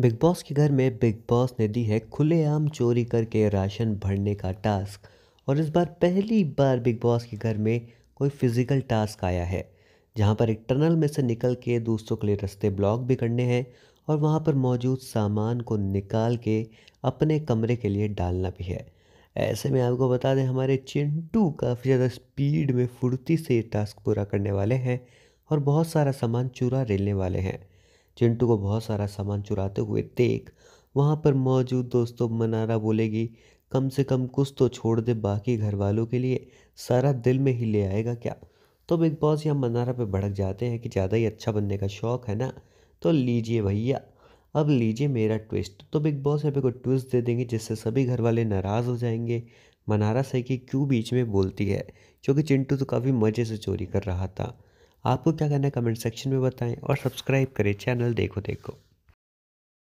big boss के घर में बिग बॉस ने दी है खुलेआम चोरी करके राशन भरने का टास्क और इस बार पहली बार बिग बॉस के घर में कोई फिज़िकल टास्क आया है जहां पर एक टनल में से निकल के दूसरों के लिए रास्ते ब्लॉक भी करने हैं और वहां पर मौजूद सामान को निकाल के अपने कमरे के लिए डालना भी है ऐसे में आपको बता दें हमारे चिंटू काफ़ी ज़्यादा स्पीड में फुर्ती से ये टास्क पूरा करने वाले हैं और बहुत सारा सामान चूरा रेलने वाले हैं चिंटू को बहुत सारा सामान चुराते हुए देख वहाँ पर मौजूद दोस्तों मनारा बोलेगी कम से कम कुछ तो छोड़ दे बाकी घर वालों के लिए सारा दिल में ही ले आएगा क्या तो बिग बॉस यहाँ मनारा पे भड़क जाते हैं कि ज़्यादा ही अच्छा बनने का शौक़ है ना तो लीजिए भैया अब लीजिए मेरा ट्विस्ट तो बिग बॉस यहाँ पे कोई ट्विस्ट दे देंगे जिससे सभी घर वाले नाराज़ हो जाएंगे मनारा सही कि क्यों बीच में बोलती है क्योंकि चिंटू तो काफ़ी मज़े से चोरी कर रहा था आपको क्या करना है कमेंट सेक्शन में बताएं और सब्सक्राइब करें चैनल देखो देखो